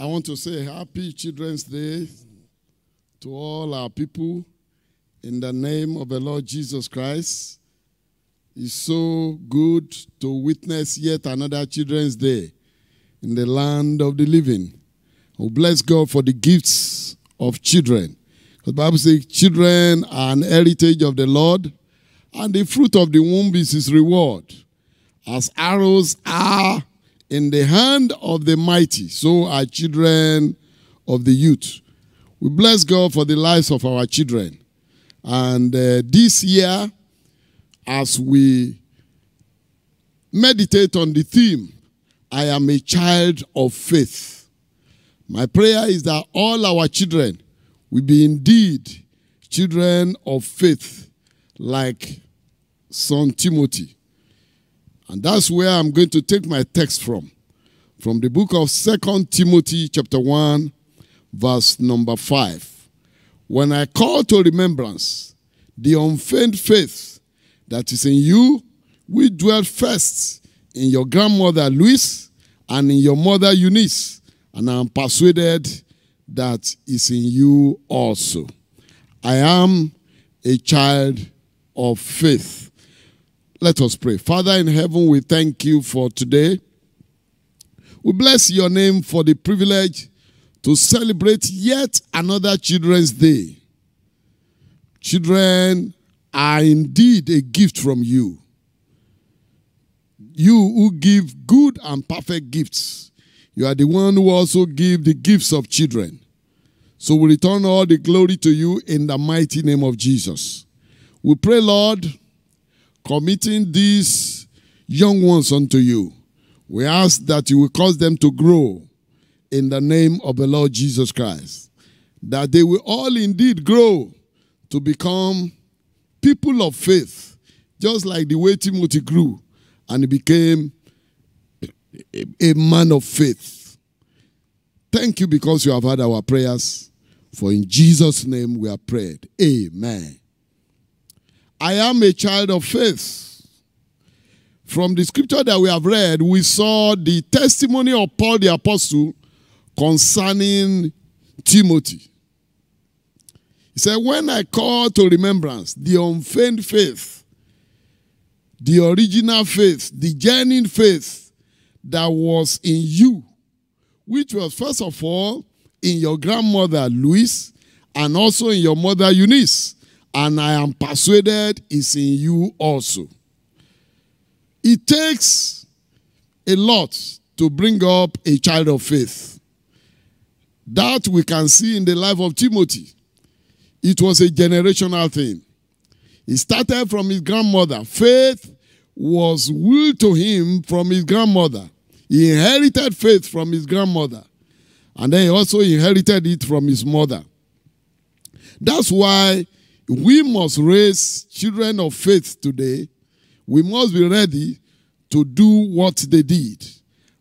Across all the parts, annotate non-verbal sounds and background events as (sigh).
I want to say happy Children's Day to all our people in the name of the Lord Jesus Christ. It's so good to witness yet another Children's Day in the land of the living. Oh, bless God for the gifts of children. The Bible says children are an heritage of the Lord, and the fruit of the womb is his reward. As arrows are in the hand of the mighty, so are children of the youth. We bless God for the lives of our children. And uh, this year, as we meditate on the theme, I am a child of faith. My prayer is that all our children will be indeed children of faith, like son Timothy. And that's where I'm going to take my text from. From the book of Second Timothy chapter 1 verse number 5. When I call to remembrance the unfeigned faith that is in you, we dwell first in your grandmother Louise and in your mother Eunice, and I am persuaded that is in you also. I am a child of faith. Let us pray. Father in heaven, we thank you for today. We bless your name for the privilege to celebrate yet another Children's Day. Children are indeed a gift from you. You who give good and perfect gifts. You are the one who also give the gifts of children. So we return all the glory to you in the mighty name of Jesus. We pray, Lord, committing these young ones unto you, we ask that you will cause them to grow in the name of the Lord Jesus Christ, that they will all indeed grow to become people of faith, just like the way Timothy grew and he became a, a man of faith. Thank you because you have heard our prayers. For in Jesus' name we are prayed. Amen. I am a child of faith. From the scripture that we have read, we saw the testimony of Paul the Apostle concerning Timothy. He said, When I call to remembrance the unfeigned faith, the original faith, the genuine faith that was in you, which was first of all in your grandmother Louise and also in your mother Eunice, and I am persuaded is in you also. It takes a lot to bring up a child of faith. That we can see in the life of Timothy. It was a generational thing. It started from his grandmother. Faith was willed to him from his grandmother. He inherited faith from his grandmother. And then he also inherited it from his mother. That's why we must raise children of faith today. We must be ready to do what they did.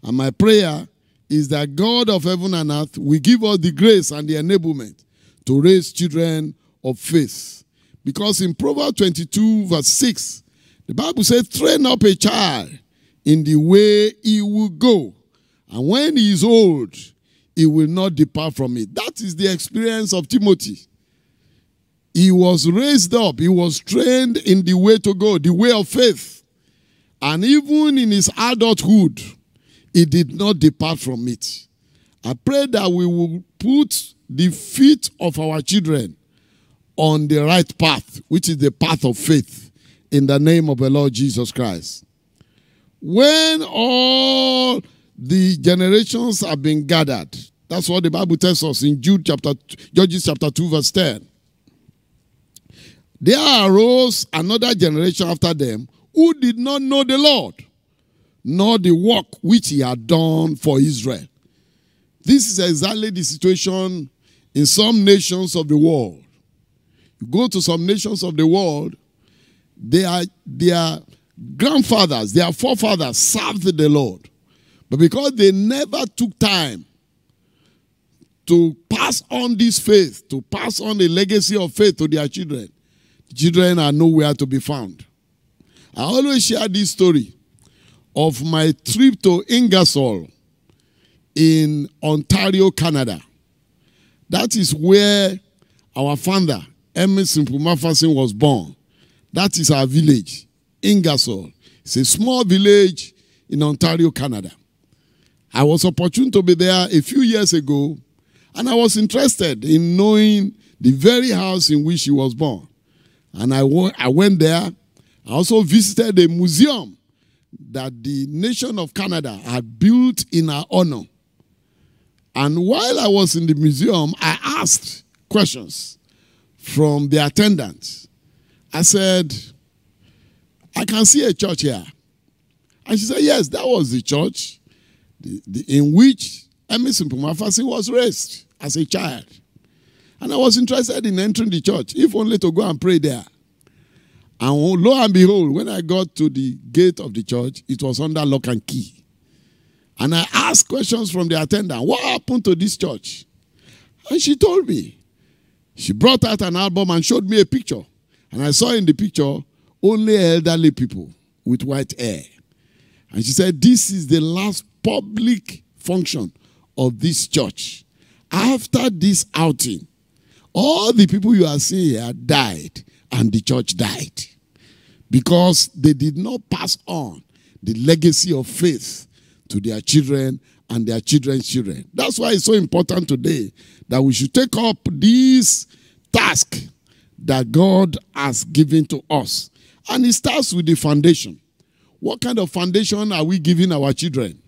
And my prayer is that God of heaven and earth will give us the grace and the enablement to raise children of faith. Because in Proverbs 22, verse 6, the Bible says, Train up a child in the way he will go, and when he is old, he will not depart from it. That is the experience of Timothy. He was raised up. He was trained in the way to go, the way of faith. And even in his adulthood, he did not depart from it. I pray that we will put the feet of our children on the right path, which is the path of faith, in the name of the Lord Jesus Christ. When all the generations have been gathered, that's what the Bible tells us in Jude chapter Judges chapter 2 verse 10. There arose another generation after them who did not know the Lord, nor the work which he had done for Israel. This is exactly the situation in some nations of the world. You go to some nations of the world, their, their grandfathers, their forefathers served the Lord. But because they never took time to pass on this faith, to pass on the legacy of faith to their children, Children are nowhere to be found. I always share this story of my trip to Ingersoll in Ontario, Canada. That is where our founder, Emerson Pumafasin, was born. That is our village, Ingersoll. It's a small village in Ontario, Canada. I was opportune to be there a few years ago, and I was interested in knowing the very house in which he was born. And I, I went there. I also visited a museum that the nation of Canada had built in her honor. And while I was in the museum, I asked questions from the attendant. I said, I can see a church here. And she said, Yes, that was the church in which Emerson Pumafasi was raised as a child. And I was interested in entering the church, if only to go and pray there. And lo and behold, when I got to the gate of the church, it was under lock and key. And I asked questions from the attendant What happened to this church? And she told me. She brought out an album and showed me a picture. And I saw in the picture only elderly people with white hair. And she said, This is the last public function of this church. After this outing, all the people you are seeing here died, and the church died because they did not pass on the legacy of faith to their children and their children's children. That's why it's so important today that we should take up this task that God has given to us. And it starts with the foundation. What kind of foundation are we giving our children?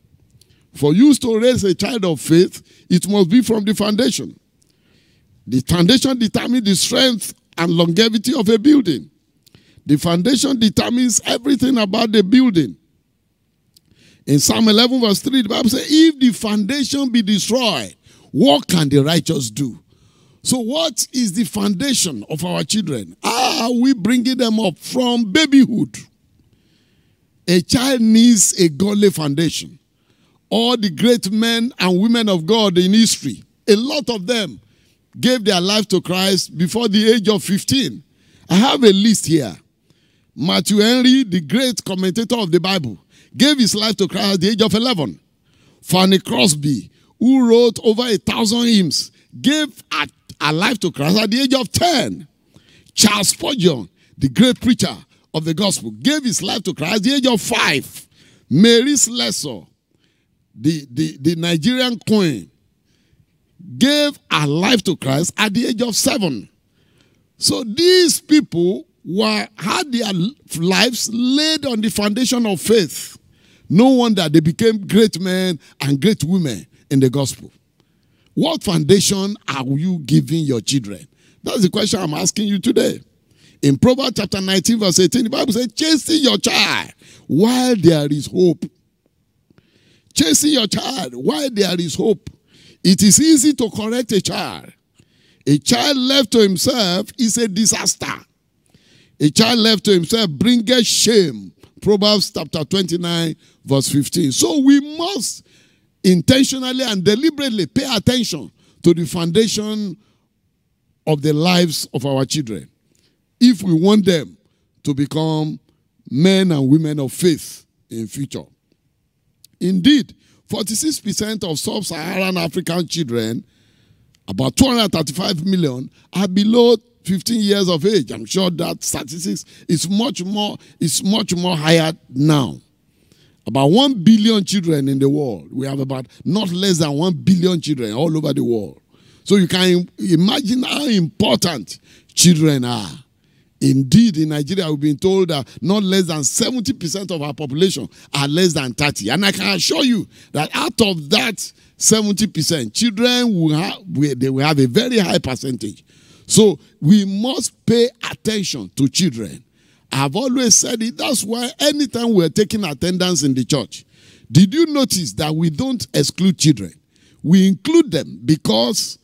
For you to raise a child of faith, it must be from the foundation. The foundation determines the strength and longevity of a building. The foundation determines everything about the building. In Psalm 11, verse 3, the Bible says, If the foundation be destroyed, what can the righteous do? So, what is the foundation of our children? Are we bringing them up from babyhood? A child needs a godly foundation. All the great men and women of God in history, a lot of them, gave their life to Christ before the age of 15. I have a list here. Matthew Henry, the great commentator of the Bible, gave his life to Christ at the age of 11. Fanny Crosby, who wrote over a thousand hymns, gave a life to Christ at the age of 10. Charles Spurgeon, the great preacher of the gospel, gave his life to Christ at the age of 5. Mary Slessor, the, the, the Nigerian queen, gave her life to Christ at the age of seven. So these people were had their lives laid on the foundation of faith. No wonder they became great men and great women in the gospel. What foundation are you giving your children? That's the question I'm asking you today. In Proverbs chapter 19, verse 18, the Bible says, Chasing your child while there is hope. Chasing your child while there is hope. It is easy to correct a child. A child left to himself is a disaster. A child left to himself bringeth shame. Proverbs chapter 29, verse 15. So we must intentionally and deliberately pay attention to the foundation of the lives of our children if we want them to become men and women of faith in future. Indeed, 46% of sub Saharan African children, about 235 million, are below 15 years of age. I'm sure that statistics is much more, is much more higher now. About 1 billion children in the world. We have about not less than 1 billion children all over the world. So you can imagine how important children are. Indeed, in Nigeria, we've been told that not less than 70% of our population are less than 30. And I can assure you that out of that 70%, children will have, they will have a very high percentage. So we must pay attention to children. I've always said it. That's why anytime we're taking attendance in the church, did you notice that we don't exclude children? We include them because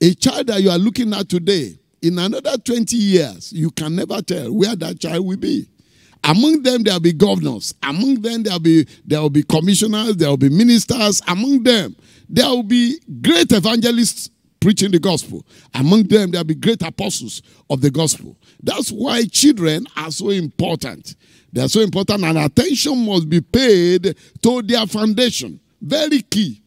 a child that you are looking at today in another 20 years, you can never tell where that child will be. Among them, there will be governors. Among them, there will be, there will be commissioners. There will be ministers. Among them, there will be great evangelists preaching the gospel. Among them, there will be great apostles of the gospel. That's why children are so important. They are so important, and attention must be paid to their foundation. Very key.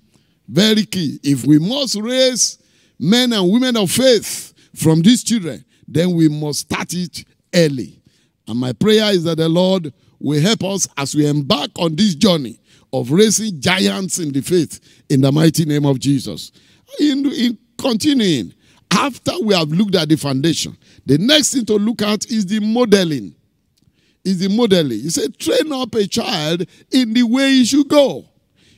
Very key. If we must raise men and women of faith, from these children, then we must start it early. And my prayer is that the Lord will help us as we embark on this journey of raising giants in the faith in the mighty name of Jesus. In, in continuing, after we have looked at the foundation, the next thing to look at is the modeling. Is the modeling. You say, train up a child in the way he should go.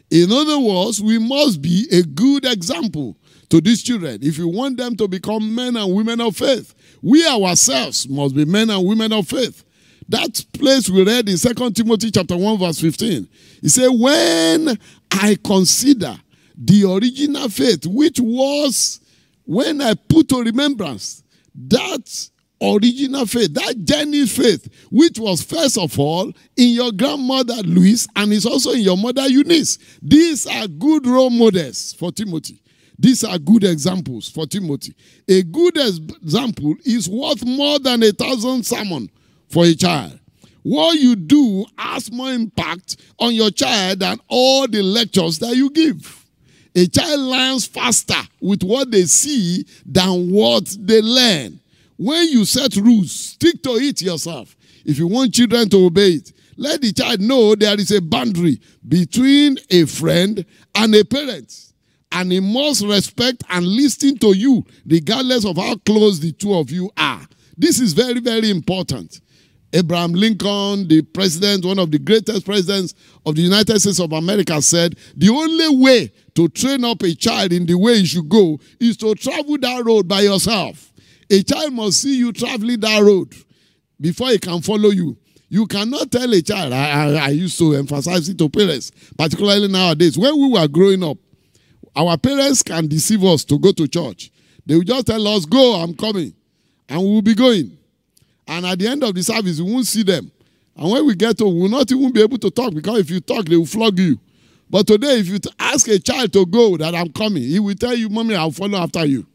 In other words, we must be a good example to these children, if you want them to become men and women of faith, we ourselves must be men and women of faith. That place we read in 2 Timothy chapter 1, verse 15. He said, When I consider the original faith, which was when I put to remembrance that original faith, that genuine faith, which was first of all in your grandmother Louise and is also in your mother Eunice. These are good role models for Timothy. These are good examples for Timothy. A good example is worth more than a thousand sermon for a child. What you do has more impact on your child than all the lectures that you give. A child learns faster with what they see than what they learn. When you set rules, stick to it yourself. If you want children to obey it, let the child know there is a boundary between a friend and a parent and he must respect and listen to you, regardless of how close the two of you are. This is very, very important. Abraham Lincoln, the president, one of the greatest presidents of the United States of America, said, The only way to train up a child in the way he should go is to travel that road by yourself. A child must see you traveling that road before he can follow you. You cannot tell a child, I, I, I used to emphasize it to parents, particularly nowadays. When we were growing up, our parents can deceive us to go to church. They will just tell us, Go, I'm coming. And we will be going. And at the end of the service, we won't see them. And when we get home, we will not even be able to talk because if you talk, they will flog you. But today, if you ask a child to go, that I'm coming, he will tell you, Mommy, I'll follow after you.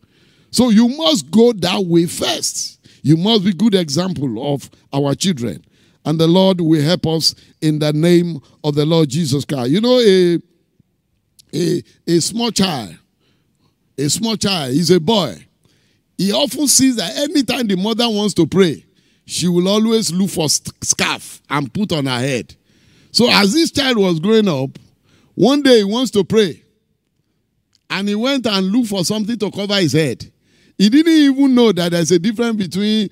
So you must go that way first. You must be good example of our children. And the Lord will help us in the name of the Lord Jesus Christ. You know, a a, a small child, a small child, he's a boy. He often sees that anytime the mother wants to pray, she will always look for scarf and put on her head. So as this child was growing up, one day he wants to pray. And he went and looked for something to cover his head. He didn't even know that there's a difference between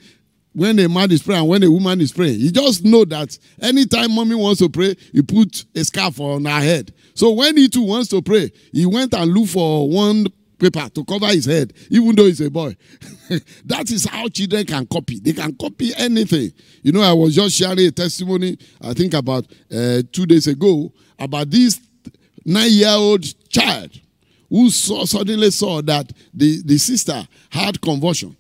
when a man is praying and when a woman is praying. You just know that anytime mommy wants to pray, he put a scarf on her head. So when he too wants to pray, he went and looked for one paper to cover his head, even though he's a boy. (laughs) that is how children can copy. They can copy anything. You know, I was just sharing a testimony, I think about uh, two days ago, about this nine year old child who saw, suddenly saw that the, the sister had convulsion.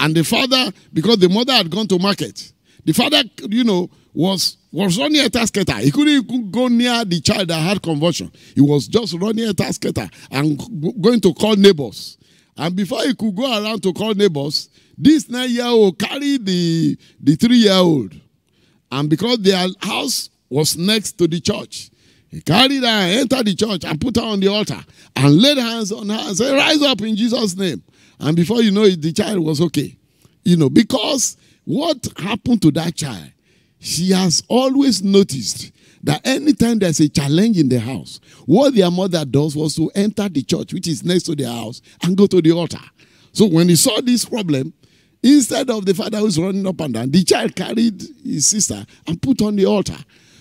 And the father, because the mother had gone to market, the father, you know, was was running a tasketa. He couldn't go near the child that had conversion. He was just running a tasketa and going to call neighbors. And before he could go around to call neighbors, this nine-year-old carried the, the three-year-old. And because their house was next to the church, he carried her and entered the church and put her on the altar and laid hands on her and said, Rise up in Jesus' name. And before you know it, the child was okay. You know, because what happened to that child, she has always noticed that anytime there's a challenge in the house, what their mother does was to enter the church, which is next to their house, and go to the altar. So when he saw this problem, instead of the father who's running up and down, the child carried his sister and put on the altar.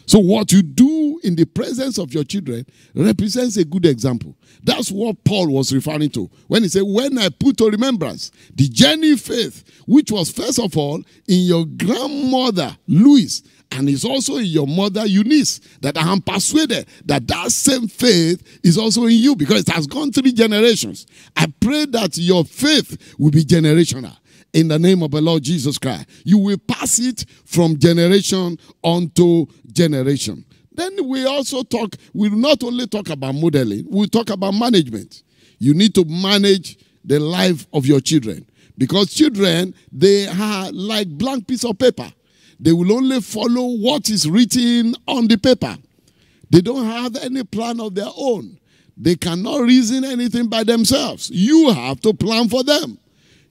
So, what you do in the presence of your children represents a good example. That's what Paul was referring to when he said, When I put to remembrance the journey faith, which was first of all in your grandmother, Louis, and is also in your mother, Eunice, that I am persuaded that that same faith is also in you because it has gone three generations. I pray that your faith will be generational in the name of the Lord Jesus Christ. You will pass it from generation unto generation. Then we also talk, we not only talk about modeling, we talk about management. You need to manage the life of your children because children, they are like blank piece of paper. They will only follow what is written on the paper. They don't have any plan of their own. They cannot reason anything by themselves. You have to plan for them.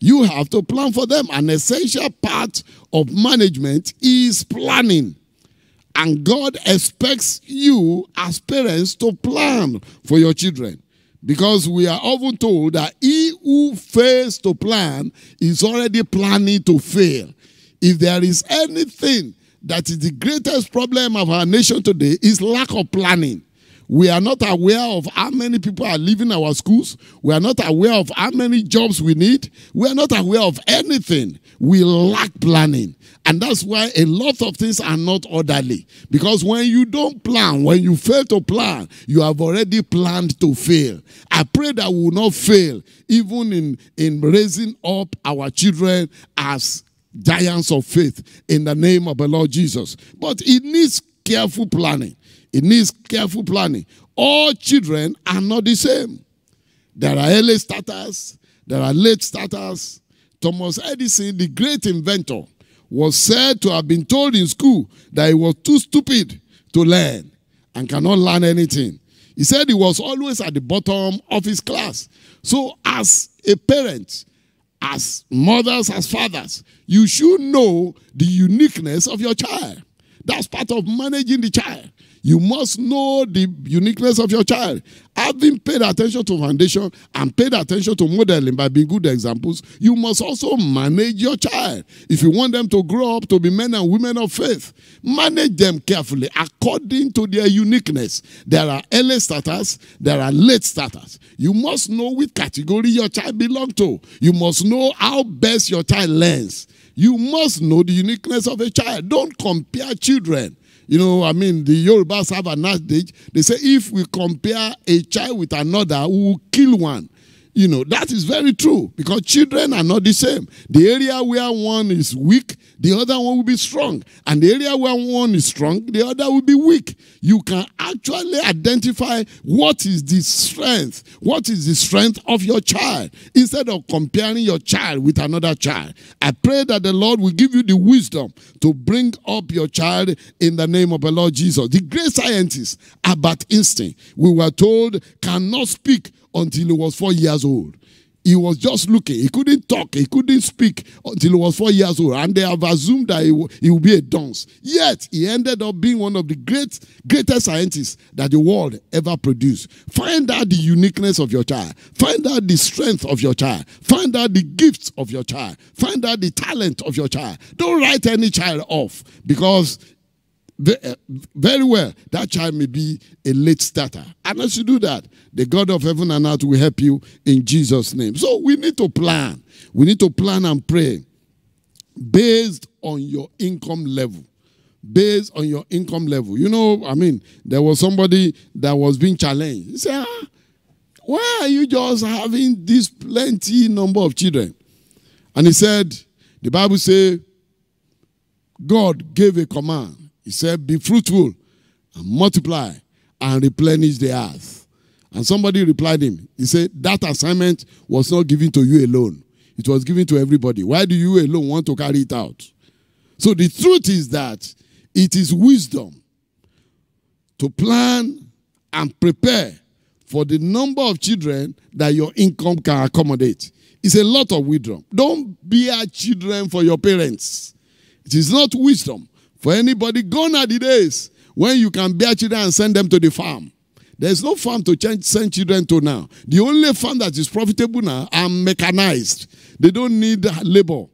You have to plan for them. An essential part of management is planning. And God expects you as parents to plan for your children. Because we are often told that he who fails to plan is already planning to fail. If there is anything that is the greatest problem of our nation today is lack of planning. We are not aware of how many people are leaving our schools. We are not aware of how many jobs we need. We are not aware of anything. We lack planning. And that's why a lot of things are not orderly. Because when you don't plan, when you fail to plan, you have already planned to fail. I pray that we will not fail, even in, in raising up our children as giants of faith in the name of the Lord Jesus. But it needs careful planning. It needs careful planning. All children are not the same. There are early starters, there are late starters. Thomas Edison, the great inventor, was said to have been told in school that he was too stupid to learn and cannot learn anything. He said he was always at the bottom of his class. So, as a parent, as mothers, as fathers, you should know the uniqueness of your child. That's part of managing the child. You must know the uniqueness of your child. Having paid attention to foundation and paid attention to modeling by being good examples, you must also manage your child. If you want them to grow up to be men and women of faith, manage them carefully according to their uniqueness. There are early starters, there are late starters. You must know which category your child belongs to. You must know how best your child learns. You must know the uniqueness of a child. Don't compare children. You know, I mean, the Yorubas have an adage. They say if we compare a child with another, we will kill one. You know, that is very true because children are not the same. The area where one is weak, the other one will be strong. And the area where one is strong, the other will be weak. You can actually identify what is the strength, what is the strength of your child instead of comparing your child with another child. I pray that the Lord will give you the wisdom to bring up your child in the name of the Lord Jesus. The great scientist, Albert instinct, we were told, cannot speak until he was four years old. He was just looking. He couldn't talk. He couldn't speak until he was four years old. And they have assumed that he will, he be a dunce. Yet, he ended up being one of the great, greatest scientists that the world ever produced. Find out the uniqueness of your child. Find out the strength of your child. Find out the gifts of your child. Find out the talent of your child. Don't write any child off because Eh, very well, that child may be a late starter. And as you do that, the God of heaven and earth will help you in Jesus' name. So we need to plan. We need to plan and pray based on your income level. Based on your income level. You know, I mean, there was somebody that was being challenged. He said, ah, why are you just having this plenty number of children? And he said, the Bible says, God gave a command he said, Be fruitful and multiply and replenish the earth. And somebody replied him. He said, That assignment was not given to you alone, it was given to everybody. Why do you alone want to carry it out? So the truth is that it is wisdom to plan and prepare for the number of children that your income can accommodate. It's a lot of wisdom. Don't bear children for your parents. It is not wisdom for anybody, gone are the days when you can bear children and send them to the farm. There's no farm to change, send children to now. The only farm that is profitable now are mechanized. They don't need labor.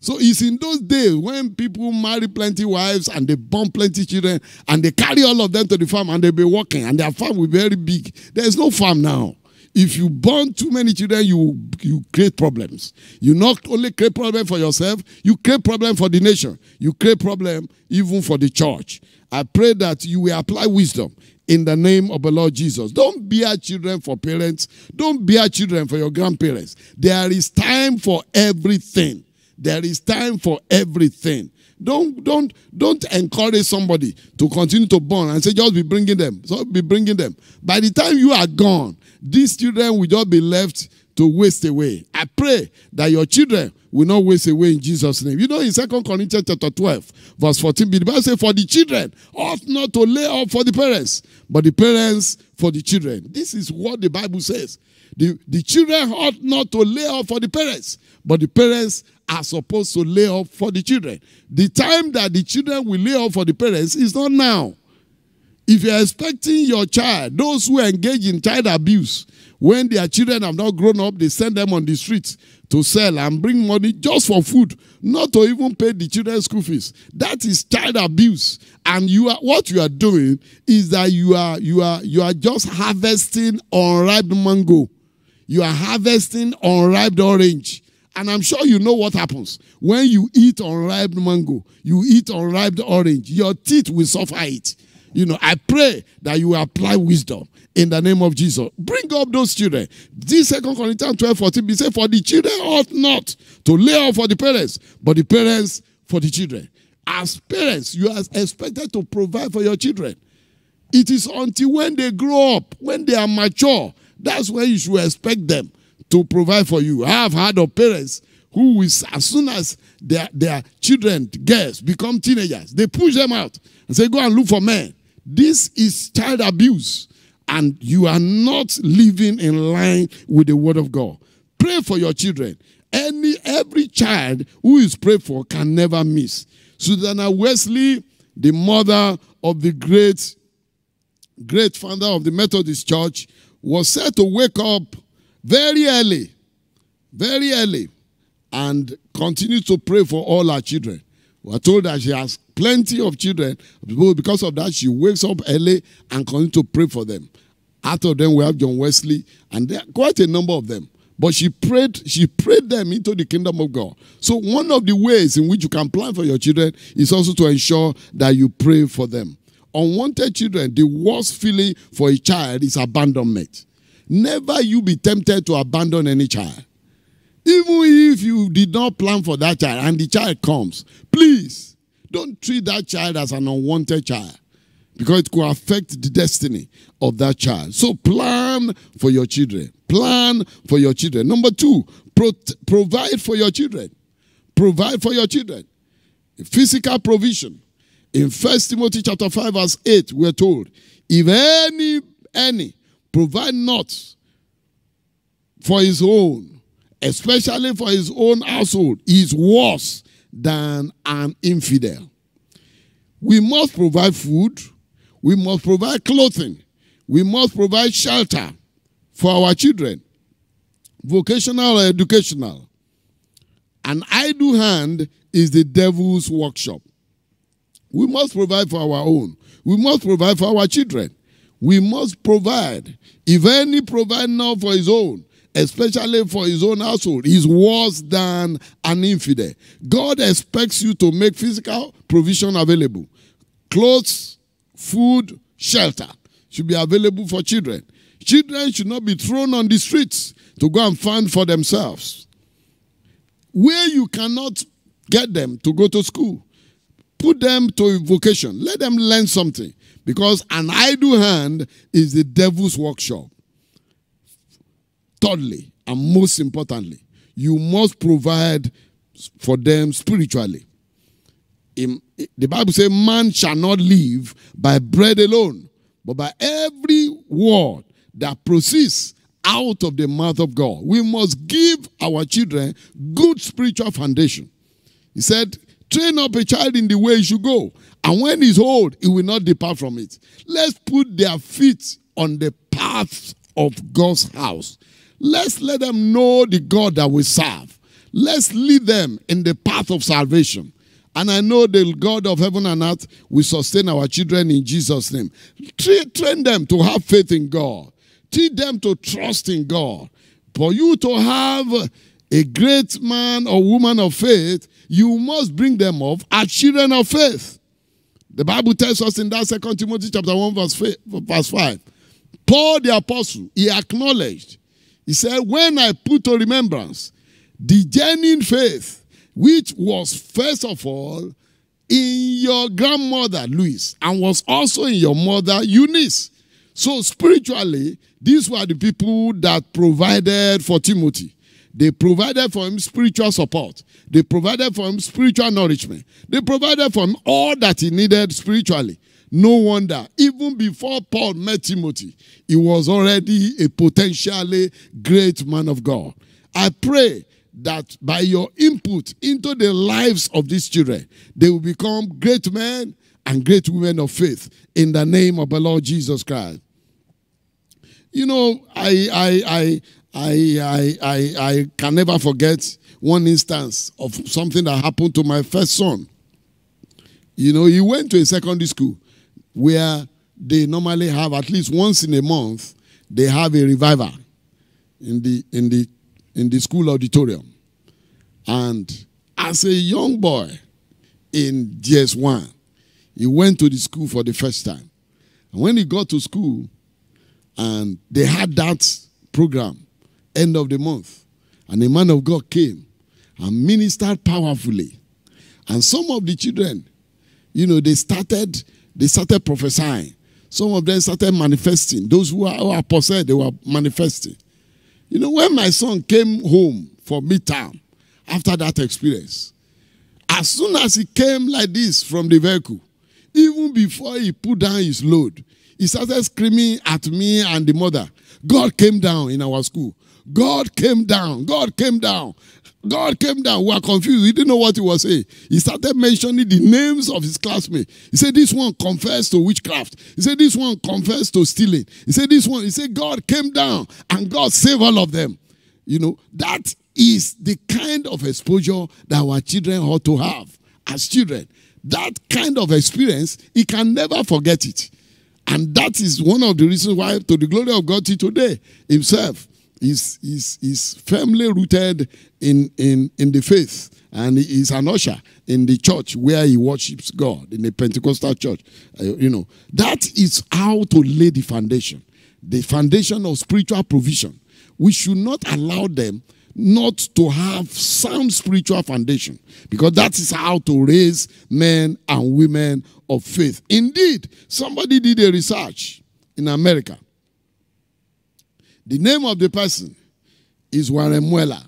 So it's in those days when people marry plenty wives and they born plenty children and they carry all of them to the farm and they be working and their farm will be very big. There's no farm now. If you born too many children, you, you create problems. You not only create problem for yourself, you create problem for the nation. You create problem even for the church. I pray that you will apply wisdom in the name of the Lord Jesus. Don't bear children for parents. Don't bear children for your grandparents. There is time for everything. There is time for everything. Don't don't don't encourage somebody to continue to burn and say just be bringing them. So be bringing them. By the time you are gone, these children will just be left to waste away. I pray that your children will not waste away in Jesus' name. You know, in Second Corinthians chapter 12, verse 14, the Bible says, For the children ought not to lay up for the parents, but the parents for the children. This is what the Bible says. The, the children ought not to lay up for the parents, but the parents are supposed to lay up for the children. The time that the children will lay up for the parents is not now. If you're expecting your child, those who engage in child abuse, when their children have not grown up, they send them on the streets to sell and bring money just for food, not to even pay the children's school fees. That is child abuse. And you are what you are doing is that you are you are you are just harvesting unripe mango. You are harvesting unripe orange. And I'm sure you know what happens. When you eat unripe mango, you eat unripe orange, your teeth will suffer it. You know, I pray that you apply wisdom in the name of Jesus. Bring up those children. This second Corinthians 12 14, we say, For the children ought not to lay off for the parents, but the parents for the children. As parents, you are expected to provide for your children. It is until when they grow up, when they are mature, that's when you should expect them to provide for you. I have had of parents who, is, as soon as their, their children, girls, become teenagers, they push them out and say, go and look for men. This is child abuse. And you are not living in line with the word of God. Pray for your children. Any every child who is prayed for can never miss. Susanna Wesley, the mother of the great, great founder of the Methodist Church, was said to wake up very early, very early, and continue to pray for all our children. We are told that she has plenty of children. Because of that, she wakes up early and continues to pray for them. Out of them, we have John Wesley, and there are quite a number of them. But she prayed, she prayed them into the kingdom of God. So one of the ways in which you can plan for your children is also to ensure that you pray for them. Unwanted children, the worst feeling for a child is abandonment never you be tempted to abandon any child. Even if you did not plan for that child and the child comes, please don't treat that child as an unwanted child because it could affect the destiny of that child. So plan for your children. Plan for your children. Number two, pro provide for your children. Provide for your children. Physical provision. In First Timothy chapter 5, verse 8, we're told, if any, any Provide not for his own, especially for his own household, is worse than an infidel. We must provide food, we must provide clothing, we must provide shelter for our children, vocational or educational. An idle hand is the devil's workshop. We must provide for our own. We must provide for our children we must provide. If any provide not for his own, especially for his own household, is worse than an infidel. God expects you to make physical provision available. Clothes, food, shelter should be available for children. Children should not be thrown on the streets to go and find for themselves. Where you cannot get them to go to school, put them to a vocation. Let them learn something. Because an idle hand is the devil's workshop. Thirdly, and most importantly, you must provide for them spiritually. In, the Bible says, Man shall not live by bread alone, but by every word that proceeds out of the mouth of God. We must give our children good spiritual foundation. He said, Train up a child in the way he should go, and when it's old, it will not depart from it. Let's put their feet on the path of God's house. Let's let them know the God that we serve. Let's lead them in the path of salvation. And I know the God of heaven and earth will sustain our children in Jesus' name. Train them to have faith in God. Teach them to trust in God. For you to have a great man or woman of faith, you must bring them up as children of faith. The Bible tells us in that second Timothy chapter 1, verse 5. Paul the apostle, he acknowledged. He said, When I put to remembrance the genuine faith, which was first of all in your grandmother, Louise, and was also in your mother, Eunice. So spiritually, these were the people that provided for Timothy. They provided for him spiritual support. They provided for him spiritual nourishment. They provided for him all that he needed spiritually. No wonder, even before Paul met Timothy, he was already a potentially great man of God. I pray that by your input into the lives of these children, they will become great men and great women of faith in the name of the Lord Jesus Christ. You know, I, I, I, I, I, I can never forget one instance of something that happened to my first son. You know, he went to a secondary school where they normally have at least once in a month they have a revival in the in the in the school auditorium. And as a young boy in GS1, he went to the school for the first time. And when he got to school and they had that program, end of the month. And a man of God came and ministered powerfully. And some of the children, you know, they started, they started prophesying. Some of them started manifesting. Those who are, are possessed, they were manifesting. You know, when my son came home for midterm after that experience, as soon as he came like this from the vehicle, even before he put down his load, he started screaming at me and the mother. God came down in our school. God came down. God came down. God came down. We are confused. We didn't know what he was saying. He started mentioning the names of his classmates. He said, This one confessed to witchcraft. He said, This one confessed to stealing. He said, This one, he said, God came down and God saved all of them. You know, that is the kind of exposure that our children ought to have as children. That kind of experience, he can never forget it. And that is one of the reasons why, to the glory of God, he today himself He's, is is firmly rooted in, in, in the faith and he is an usher in the church where he worships God, in the Pentecostal church. Uh, you know, that is how to lay the foundation, the foundation of spiritual provision. We should not allow them not to have some spiritual foundation because that is how to raise men and women of faith. Indeed, somebody did a research in America the name of the person is Waremuela,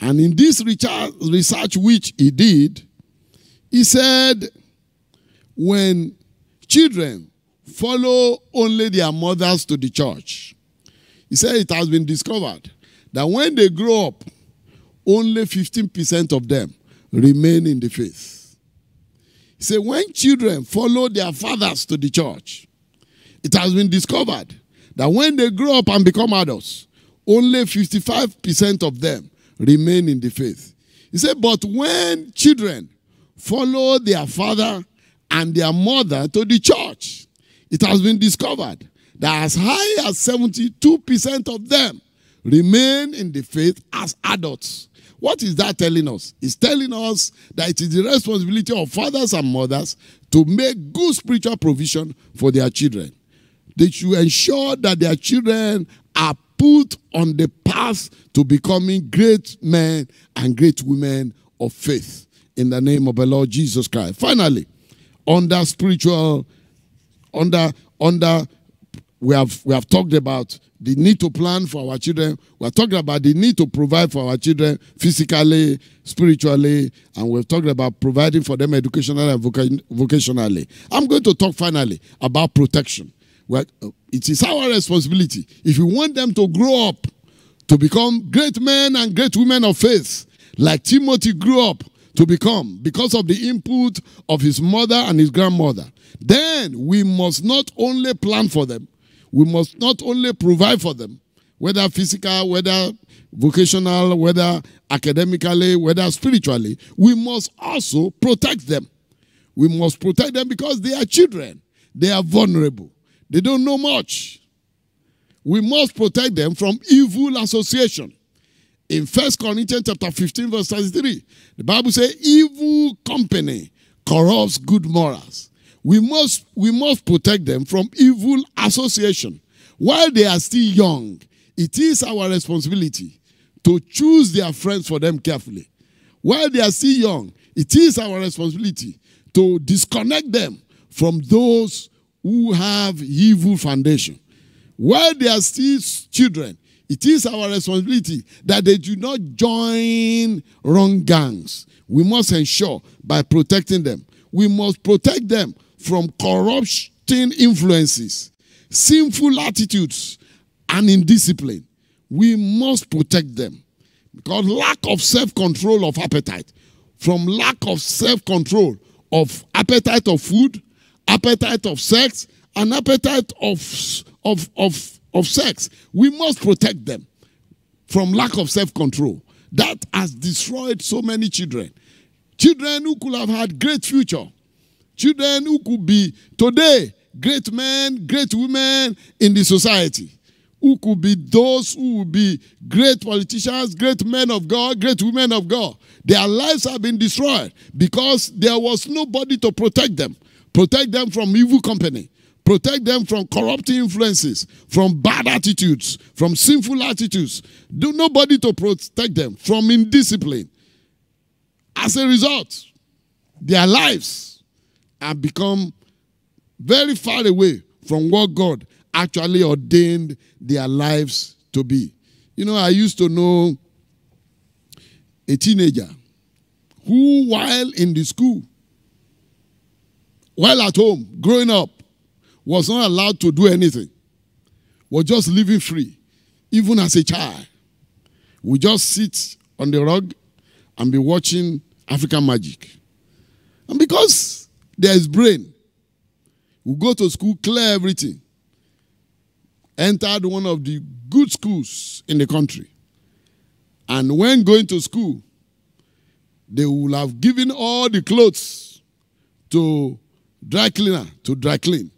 And in this research which he did, he said, when children follow only their mothers to the church, he said it has been discovered that when they grow up, only 15% of them remain in the faith. He said, when children follow their fathers to the church, it has been discovered that when they grow up and become adults, only 55% of them remain in the faith. He said, But when children follow their father and their mother to the church, it has been discovered that as high as 72% of them remain in the faith as adults. What is that telling us? It's telling us that it is the responsibility of fathers and mothers to make good spiritual provision for their children they should ensure that their children are put on the path to becoming great men and great women of faith in the name of the Lord Jesus Christ. Finally, under spiritual, under, under, we have, we have talked about the need to plan for our children. We are talking about the need to provide for our children physically, spiritually, and we're talking about providing for them educationally and vocationally. I'm going to talk finally about protection. Well, it is our responsibility. If we want them to grow up, to become great men and great women of faith, like Timothy grew up to become because of the input of his mother and his grandmother, then we must not only plan for them, we must not only provide for them, whether physical, whether vocational, whether academically, whether spiritually, we must also protect them. We must protect them because they are children. They are vulnerable. They don't know much. We must protect them from evil association. In 1 Corinthians chapter 15, verse 33, the Bible says, evil company corrupts good morals. We must, we must protect them from evil association. While they are still young, it is our responsibility to choose their friends for them carefully. While they are still young, it is our responsibility to disconnect them from those who have evil foundation. While they are still children, it is our responsibility that they do not join wrong gangs. We must ensure by protecting them. We must protect them from corrupting influences, sinful attitudes, and indiscipline. We must protect them because lack of self-control of appetite, from lack of self-control of appetite of food, appetite of sex, an appetite of, of, of, of sex. We must protect them from lack of self control. That has destroyed so many children. Children who could have had great future. Children who could be today great men, great women in the society. Who could be those who will be great politicians, great men of God, great women of God. Their lives have been destroyed because there was nobody to protect them. Protect them from evil company. Protect them from corrupting influences, from bad attitudes, from sinful attitudes. Do nobody to protect them from indiscipline. As a result, their lives have become very far away from what God actually ordained their lives to be. You know, I used to know a teenager who, while in the school, while at home, growing up, was not allowed to do anything, was just living free, even as a child. We just sit on the rug and be watching African magic. And because there is brain, we go to school, clear everything. Entered one of the good schools in the country. And when going to school, they will have given all the clothes to dry cleaner to dry clean,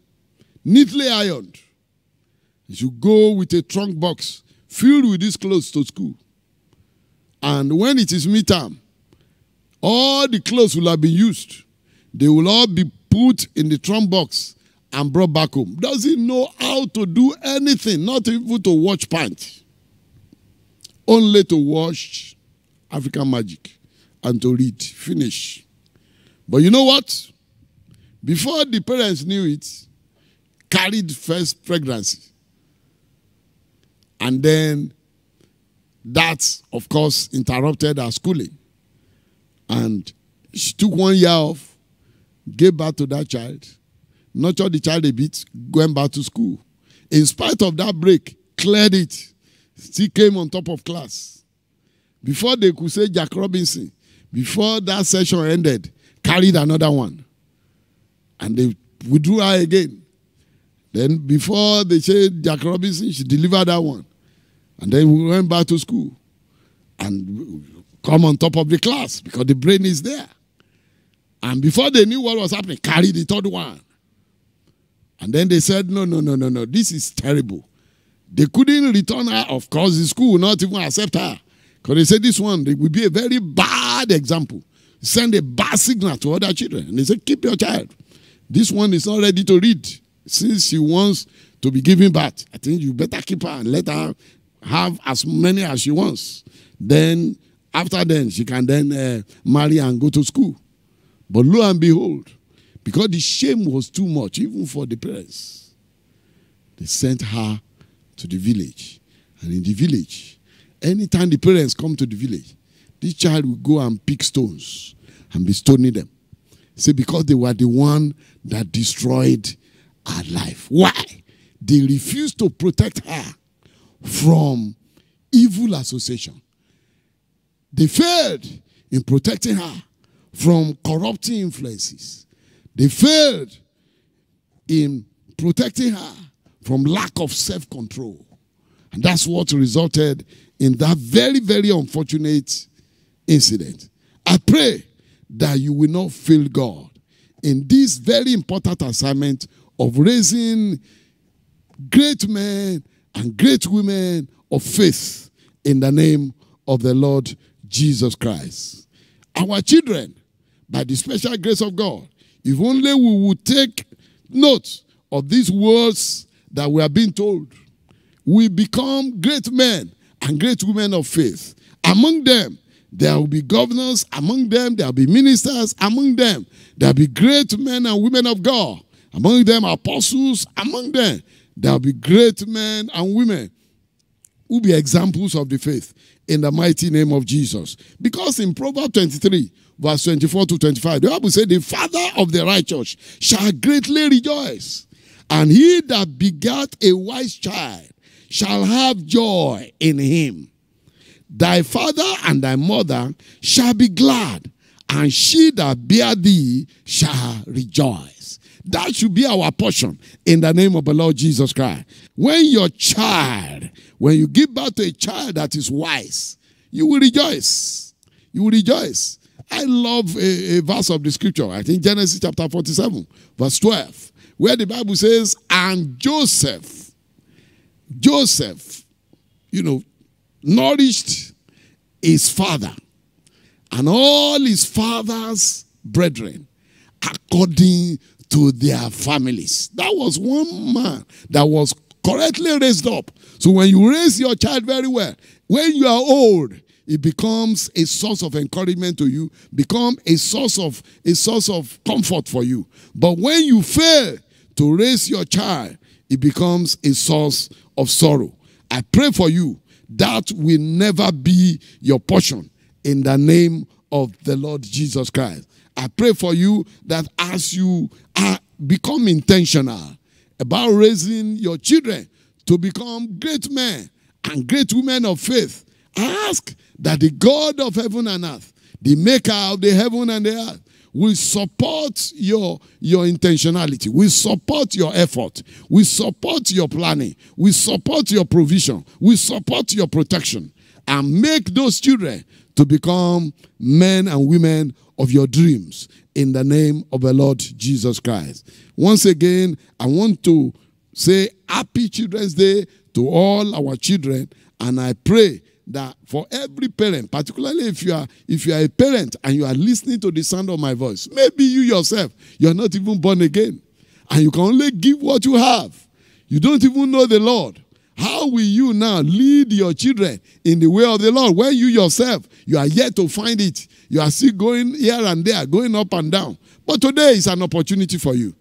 neatly ironed. You should go with a trunk box filled with these clothes to school. And when it is midterm, all the clothes will have been used. They will all be put in the trunk box and brought back home. Doesn't know how to do anything, not even to wash pants. Only to wash African magic and to read. Finish. But you know what? before the parents knew it, carried first pregnancy. And then that, of course, interrupted her schooling. And she took one year off, gave birth to that child, nurtured the child a bit, going back to school. In spite of that break, cleared it, still came on top of class. Before they could say Jack Robinson, before that session ended, carried another one. And they withdrew her again. Then before they said Jack Robinson, she delivered that one. And then we went back to school. And come on top of the class because the brain is there. And before they knew what was happening, carry the third one. And then they said, no, no, no, no, no, this is terrible. They couldn't return her. Of course, the school would not even accept her. Because they said this one it would be a very bad example. Send a bad signal to other children. And they said, keep your child. This one is not ready to read. Since she wants to be given birth, I think you better keep her and let her have as many as she wants. Then, after then, she can then uh, marry and go to school. But lo and behold, because the shame was too much, even for the parents, they sent her to the village. And in the village, anytime the parents come to the village, this child will go and pick stones and be stoning them. See, because they were the one that destroyed her life. Why? They refused to protect her from evil association. They failed in protecting her from corrupting influences. They failed in protecting her from lack of self control. And that's what resulted in that very, very unfortunate incident. I pray that you will not fail God in this very important assignment of raising great men and great women of faith in the name of the Lord Jesus Christ. Our children, by the special grace of God, if only we would take note of these words that we are being told, we become great men and great women of faith. Among them, there will be governors among them. There will be ministers among them. There will be great men and women of God among them, apostles among them. There will be great men and women who be examples of the faith in the mighty name of Jesus. Because in Proverbs 23, verse 24 to 25, the Bible says, The father of the righteous shall greatly rejoice, and he that begat a wise child shall have joy in him. Thy father and thy mother shall be glad, and she that bear thee shall rejoice. That should be our portion in the name of the Lord Jesus Christ. When your child, when you give birth to a child that is wise, you will rejoice. You will rejoice. I love a, a verse of the scripture, I think Genesis chapter 47, verse 12, where the Bible says, And Joseph, Joseph, you know, nourished his father and all his father's brethren according to their families. That was one man that was correctly raised up. So when you raise your child very well, when you are old, it becomes a source of encouragement to you, become a source of a source of comfort for you. But when you fail to raise your child, it becomes a source of sorrow. I pray for you that will never be your portion in the name of the Lord Jesus Christ. I pray for you that as you are, become intentional about raising your children to become great men and great women of faith, ask that the God of heaven and earth, the maker of the heaven and the earth, we support your, your intentionality. We support your effort. We support your planning. We support your provision. We support your protection. And make those children to become men and women of your dreams in the name of the Lord Jesus Christ. Once again, I want to say Happy Children's Day to all our children. And I pray that for every parent, particularly if you are if you are a parent and you are listening to the sound of my voice, maybe you yourself, you're not even born again. And you can only give what you have. You don't even know the Lord. How will you now lead your children in the way of the Lord when you yourself you are yet to find it? You are still going here and there, going up and down. But today is an opportunity for you.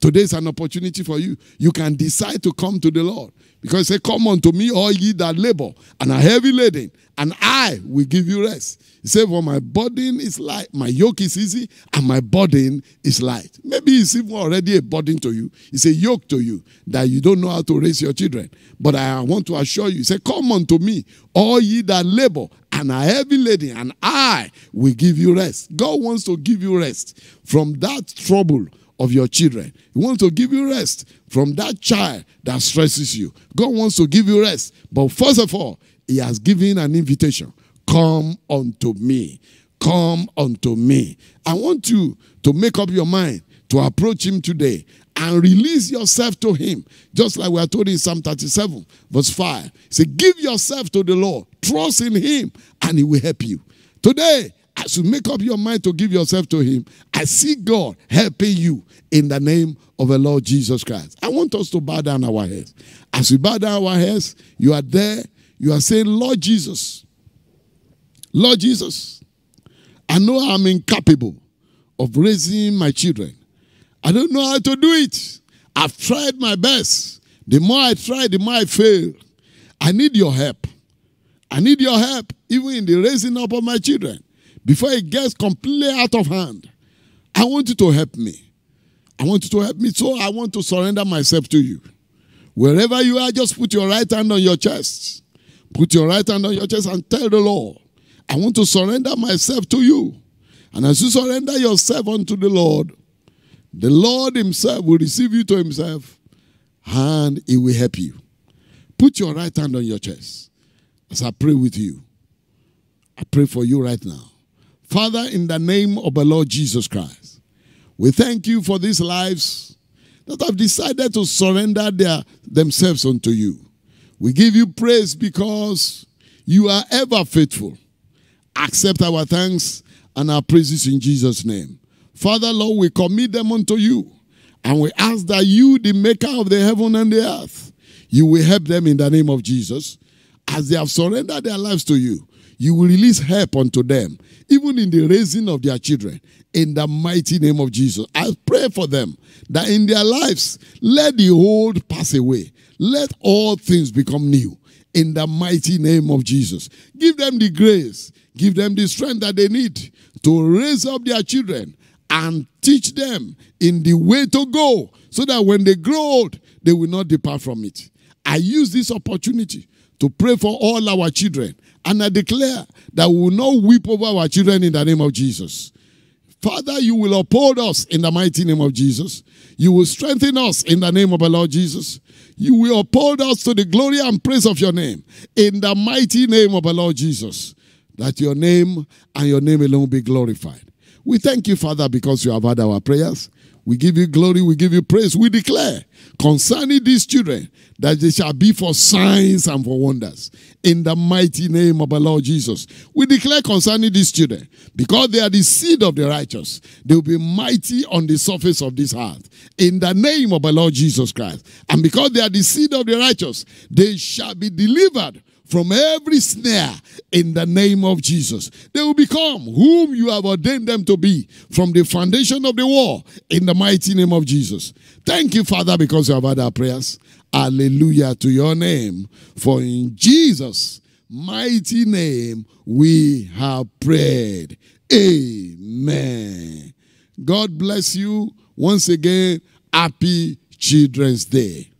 Today is an opportunity for you. You can decide to come to the Lord. Because he said, Come unto me, all ye that labor and are heavy laden, and I will give you rest. He said, For well, my burden is light, my yoke is easy, and my burden is light. Maybe it's even already a burden to you. It's a yoke to you that you don't know how to raise your children. But I want to assure you, he said, Come unto me, all ye that labor and are heavy laden, and I will give you rest. God wants to give you rest from that trouble of your children. He wants to give you rest from that child that stresses you. God wants to give you rest. But first of all, He has given an invitation Come unto me. Come unto me. I want you to make up your mind to approach Him today and release yourself to Him. Just like we are told in Psalm 37, verse 5. Say, Give yourself to the Lord, trust in Him, and He will help you. Today, as you make up your mind to give yourself to Him, I see God helping you in the name of the Lord Jesus Christ. I want us to bow down our heads. As we bow down our heads, you are there, you are saying, Lord Jesus, Lord Jesus, I know I'm incapable of raising my children. I don't know how to do it. I've tried my best. The more I try, the more I fail. I need your help. I need your help, even in the raising up of my children before it gets completely out of hand. I want you to help me. I want you to help me. So I want to surrender myself to you. Wherever you are, just put your right hand on your chest. Put your right hand on your chest and tell the Lord, I want to surrender myself to you. And as you surrender yourself unto the Lord, the Lord Himself will receive you to Himself and He will help you. Put your right hand on your chest as I pray with you. I pray for you right now. Father, in the name of the Lord Jesus Christ, we thank you for these lives that have decided to surrender their, themselves unto you. We give you praise because you are ever faithful. Accept our thanks and our praises in Jesus' name. Father, Lord, we commit them unto you. And we ask that you, the maker of the heaven and the earth, you will help them in the name of Jesus as they have surrendered their lives to you you will release help unto them, even in the raising of their children, in the mighty name of Jesus. I pray for them that in their lives, let the old pass away, let all things become new, in the mighty name of Jesus. Give them the grace, give them the strength that they need to raise up their children and teach them in the way to go so that when they grow old, they will not depart from it. I use this opportunity to pray for all our children and I declare that we will not weep over our children in the name of Jesus. Father, you will uphold us in the mighty name of Jesus. You will strengthen us in the name of our Lord Jesus. You will uphold us to the glory and praise of your name in the mighty name of our Lord Jesus. That your name and your name alone be glorified. We thank you, Father, because you have heard our prayers. We give you glory. We give you praise. We declare concerning these children that they shall be for signs and for wonders in the mighty name of our Lord Jesus. We declare concerning these children because they are the seed of the righteous, they will be mighty on the surface of this earth in the name of our Lord Jesus Christ. And because they are the seed of the righteous, they shall be delivered from every snare in the name of Jesus. They will become whom you have ordained them to be from the foundation of the world in the mighty name of Jesus. Thank you, Father, because you have had our prayers. Hallelujah to your name. For in Jesus' mighty name we have prayed. Amen. God bless you once again. Happy Children's Day.